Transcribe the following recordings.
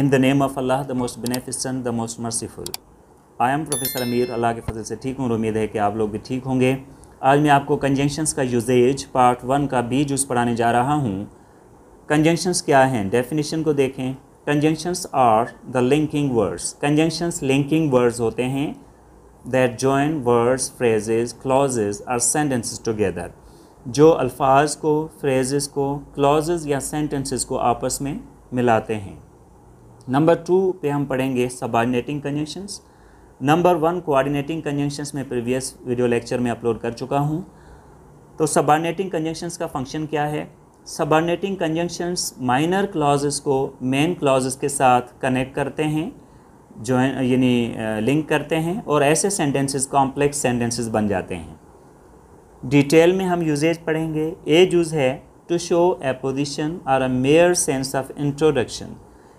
In the name of Allah the most beneficent the most merciful I am professor Amir Allah के फजल से ठीक हूँ और उम्मीद है कि आप लोग भी ठीक होंगे आज मैं आपको कंजंक्शंस का यूजेज पार्ट वन का बी जूस पढ़ाने जा रहा हूँ कंजंक्शंस क्या हैं डेफिनेशन को देखें conjunctions are the linking words conjunctions linking words होते हैं that join words phrases clauses or sentence together जो अल्फाज को फ्रेजेस को क्लॉजेज या सेंटेंसेस को आपस में मिलाते हैं नंबर टू पे हम पढ़ेंगे subordinating conjunctions number one coordinating conjunctions में प्रीवियस वीडियो लेक्चर में अपलोड कर चुका हूँ तो सबॉर्डिनेटिंग कंजंक्शंस का फंक्शन क्या है सबॉर्डिनेटिंग कंजंक्शंस माइनर क्लॉजेस को मेन क्लॉजेस के साथ कनेक्ट करते हैं जो यानी लिंक करते हैं और ऐसे सेंटेंसेस कॉम्प्लेक्स सेंटेंसेस बन जाते हैं डिटेल में हम यूजेज पढ़ेंगे ए यूज़ है टू शो ए पोजिशन और a mere sense of introduction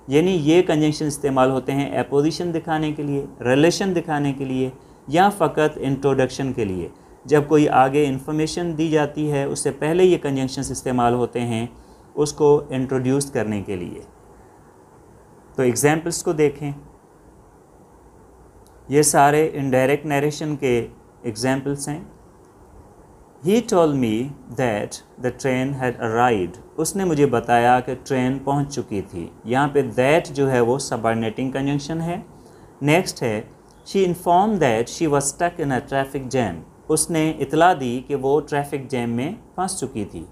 यानी ये कंजंक्शन इस्तेमाल होते हैं अपोजिशन दिखाने के लिए रिलेशन दिखाने के लिए या फ़कत इंट्रोडक्शन के लिए जब कोई आगे इन्फॉर्मेशन दी जाती है उससे पहले ये कंजेंशन इस्तेमाल होते हैं उसको इंट्रोड्यूस करने के लिए तो एग्ज़ैम्पल्स को देखें ये सारे इनडायरेक्ट नरेशन के एग्ज़ैम्पल्स हैं he told me that the train had arrive उसने मुझे बताया कि ट्रेन पहुंच चुकी थी यहाँ पे दैट जो है वो सबॉर्डिनेटिंग कंजंक्शन है नेक्स्ट है she inform that she was stuck in a traffic jam उसने इतला दी कि वो ट्रैफिक जैम में फंस चुकी थी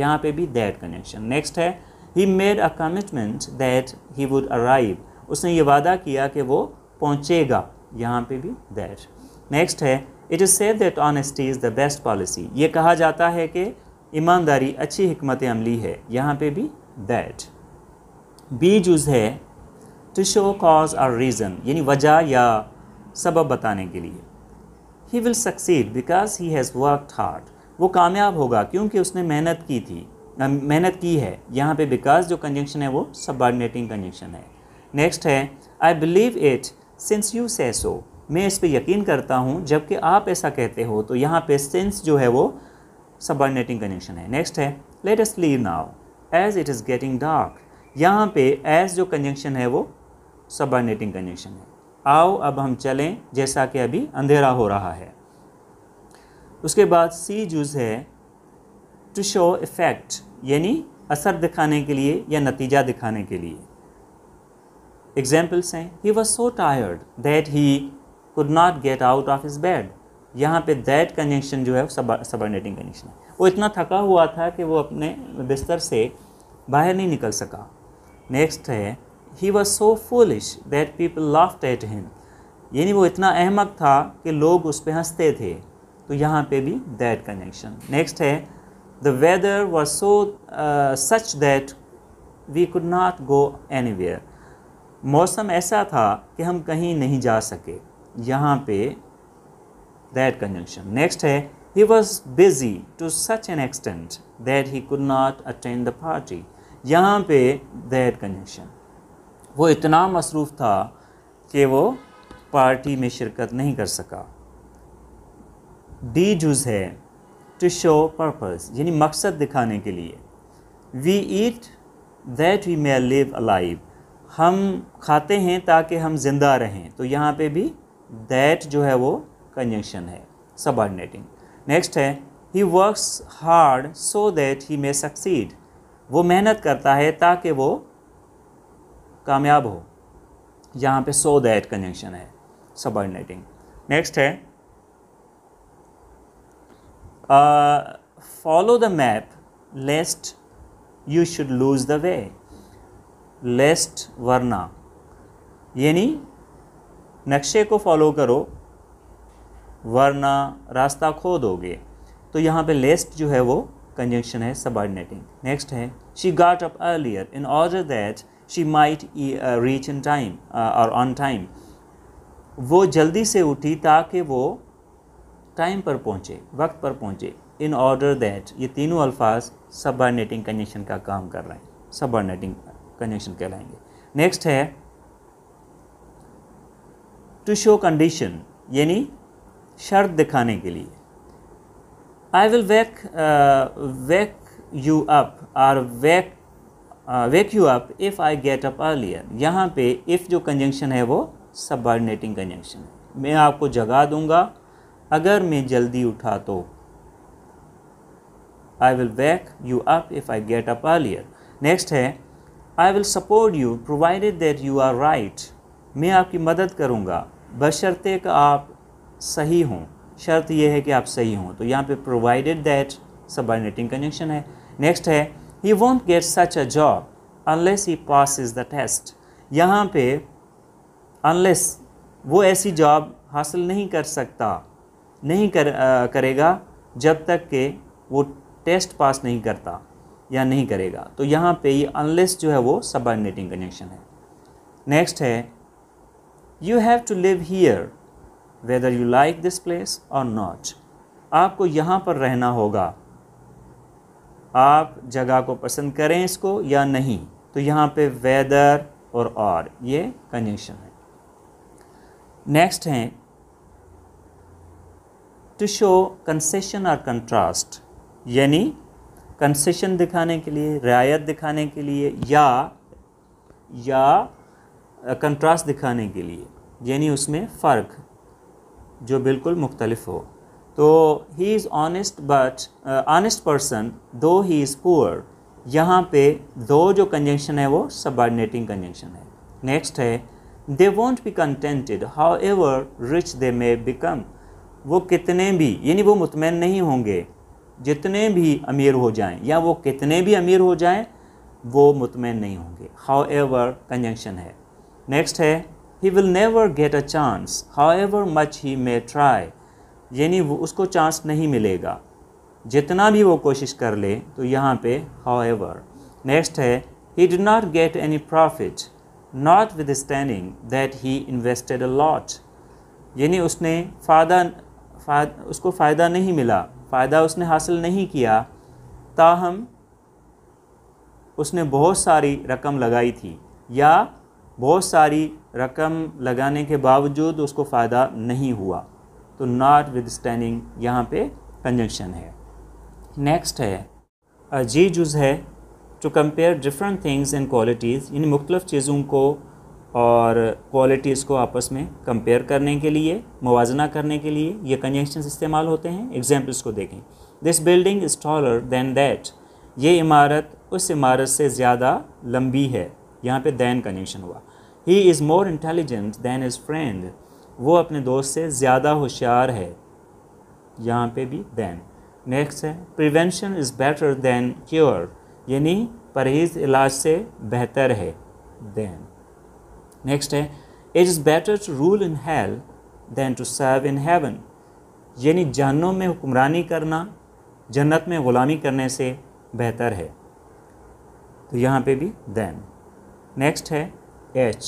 यहाँ पे भी दैट कंजंक्शन नेक्स्ट है he made a commitment that he would arrive उसने ये वादा किया कि वो पहुँचेगा यहाँ पे भी दैट नेक्स्ट है it is said that honesty is the best policy ये कहा जाता है कि ईमानदारी अच्छी हमत अमली है यहाँ पे भी दैट बी जूज़ है टू शो कॉज और रीज़न यानी वजह या सबब बताने के लिए he will succeed because he has work hard वो कामयाब होगा क्योंकि उसने मेहनत की थी मेहनत की है यहाँ पे बिकॉज जो कंजेंशन है वो सबॉर्डिनेटिंग कंजेंशन है नेक्स्ट है I believe it since you say so मैं इस पर यकीन करता हूँ जबकि आप ऐसा कहते हो तो यहाँ पे सेंस जो है वो सबॉर्डिनेटिंग कनेक्शन है नेक्स्ट है let leave now as it is getting dark यहाँ पे एज जो कंजंक्शन है वो सबॉर्डिनेटिंग कंजंक्शन है आओ अब हम चलें जैसा कि अभी अंधेरा हो रहा है उसके बाद सी जूज है टू शो इफ़ेक्ट यानी असर दिखाने के लिए या नतीजा दिखाने के लिए एग्जाम्पल्स हैं he was so tired that he could not get out of his bed यहाँ पे दैट कनेक्शन जो है सबर्डिनेटिंग कनेक्शन है वो इतना थका हुआ था कि वो अपने बिस्तर से बाहर नहीं निकल सका नेक्स्ट है he was so foolish that people laughed at him यानी वो इतना अहमक था कि लोग उस पर हंसते थे तो यहाँ पे भी दैट कनेक्शन नेक्स्ट है the weather was so such that we could not go any मौसम ऐसा था कि हम कहीं नहीं जा सके यहाँ पे दैट कंजंक्शन नेक्स्ट है he was busy to such an extent that he could not attend the party यहाँ पे दैट कंजंक्शन वो इतना मसरूफ़ था कि वो पार्टी में शिरकत नहीं कर सका डी जूज है टू शो पर्पज़ यानी मकसद दिखाने के लिए we eat that we may live alive हम खाते हैं ताकि हम ज़िंदा रहें तो यहाँ पे भी दैट जो है वो कंजंक्शन है सबॉर्डिनेटिंग नेक्स्ट है he works hard so that he may succeed वो मेहनत करता है ताकि वो कामयाब हो यहाँ पे सो दैट कंजंक्शन है सबॉर्डिनेटिंग नेक्स्ट है follow the map lest you should lose the way lest वरना यानी नक्शे को फॉलो करो वरना रास्ता खो दोगे तो यहाँ पे लेस्ट जो है वो कंजंक्शन है सबॉर्डिनेटिंग नेक्स्ट है she got up earlier in order that she might reach in time और ऑन टाइम वो जल्दी से उठी ताकि वो टाइम पर पहुँचे वक्त पर पहुँचे इन ऑर्डर दैट ये तीनों अल्फाज सबॉर्डिनेटिंग कंजंक्शन का काम कर रहे हैं सबॉर्डिनेटिंग कंजंक्शन कहलाएंगे नेक्स्ट है टू शो कंडीशन यानी शर्त दिखाने के लिए I will wake wake you up और wake wake you up if I get up earlier यहाँ पे इफ़ जो कंजंक्शन है वो सबॉर्डिनेटिंग कंजंक्शन है मैं आपको जगा दूँगा अगर मैं जल्दी उठा तो I will wake you up if I get up earlier next है I will support you provided that you are right मैं आपकी मदद करूँगा बशर्ते का आप सही हों शर्त यह है कि आप सही हों तो यहाँ पे प्रोवाइडेड दैट सबॉर्डिनेटिंग कंजंक्शन है नेक्स्ट है he won't get such a job unless he passes the test यहाँ पे अनलेस वो ऐसी जॉब हासिल नहीं कर सकता नहीं कर आ, करेगा जब तक के वो टेस्ट पास नहीं करता या नहीं करेगा तो यहाँ पे ये अनलेस जो है वो सबॉर्डिनेटिंग कंजंक्शन है नेक्स्ट है you have to live here whether you like this place और नॉट आपको यहाँ पर रहना होगा आप जगह को पसंद करें इसको या नहीं तो यहाँ पे वेदर और और ये कंजेंशन है नेक्स्ट हैं टू शो कंसेशन और कंट्रास्ट यानी कंसेशन दिखाने के लिए रियायत दिखाने के लिए या या कंट्रास्ट दिखाने के लिए यानी उसमें फ़र्क जो बिल्कुल मुख्तलफ हो तो he is honest but honest person though he is poor यहाँ पे दो जो कंजंक्शन है वो सबॉर्डिनेटिंग कंजंक्शन है नेक्स्ट है they won't be contented however rich they may become वो कितने भी यानी वो मुतमिन नहीं होंगे जितने भी अमीर हो जाएं या वो कितने भी अमीर हो जाएं वो मुतमिन नहीं होंगे हाउ एवर कंजंक्शन है नेक्स्ट है he will never get a chance however much he may try यानी वो उसको चांस नहीं मिलेगा जितना भी वो कोशिश कर ले तो यहाँ पे हाउ एवर नेक्स्ट है he did not get any profit notwithstanding that he invested a lot यानी उसने फ़ायदा फाद, उसको फ़ायदा नहीं मिला फ़ायदा उसने हासिल नहीं किया ताहम उसने बहुत सारी रकम लगाई थी या बहुत सारी रकम लगाने के बावजूद उसको फ़ायदा नहीं हुआ तो नॉट विद स्टैंडिंग यहाँ पर कंजक्शन है नेक्स्ट है अजी जुज़ है to compare different things and qualities यानी मुख्तफ़ चीज़ों को और क्वालिटीज़ को आपस में कंपेयर करने के लिए मुवजना करने के लिए ये कंजेंशन इस्तेमाल होते हैं एग्जाम्पल्स को देखें this building is taller than that ये इमारत उस इमारत से ज़्यादा लंबी है यहाँ पे दैन कनेक्शन हुआ he is more intelligent than his friend वो अपने दोस्त से ज़्यादा होशियार है यहाँ पे भी दैन नेक्स्ट है prevention is better than cure यानी परहेज़ इलाज से बेहतर है दैन नेक्स्ट है it is better to rule in hell than to serve in heaven यानी जहनों में हुक्मरानी करना जन्नत में ग़ुलामी करने से बेहतर है तो यहाँ पे भी दैन नेक्स्ट है एच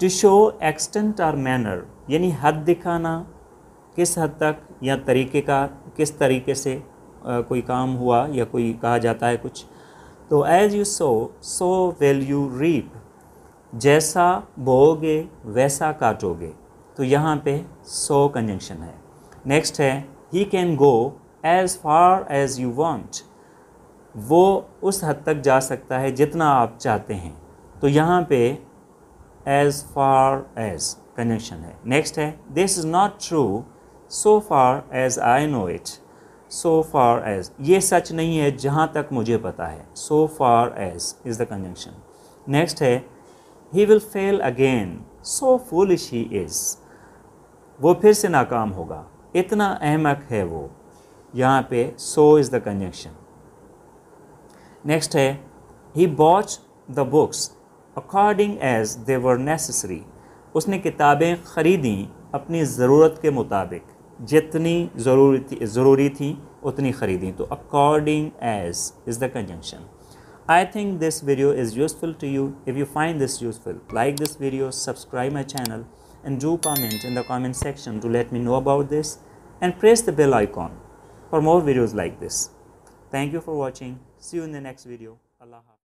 टू शो एक्सटेंट और मैनर यानी हद दिखाना किस हद तक या तरीके का किस तरीके से आ, कोई काम हुआ या कोई कहा जाता है कुछ तो as you sow so will you reap जैसा बोगे वैसा काटोगे तो यहाँ पे सो कंजंक्शन है नेक्स्ट है he can go as far as you want वो उस हद तक जा सकता है जितना आप चाहते हैं तो यहाँ पे एज़ फार एज़ कनेक्शन है नेक्स्ट है this is not true so far as I know it so far as ये सच नहीं है जहाँ तक मुझे पता है so far as is the conjunction next है he will fail again so full he is वो फिर से नाकाम होगा इतना अहमक है वो यहाँ पे so is the conjunction Next है he bought the books according as they were necessary. उसने किताबें ख़रीदी अपनी ज़रूरत के मुताबिक जितनी ज़रूरी थी ज़रूरी थी उतनी ख़रीदी तो according as is the conjunction. I think this video is useful to you. If you find this useful, like this video, subscribe my channel and do comment in the comment section to let me know about this and press the bell icon for more videos like this. Thank you for watching. See you in the next video. Allah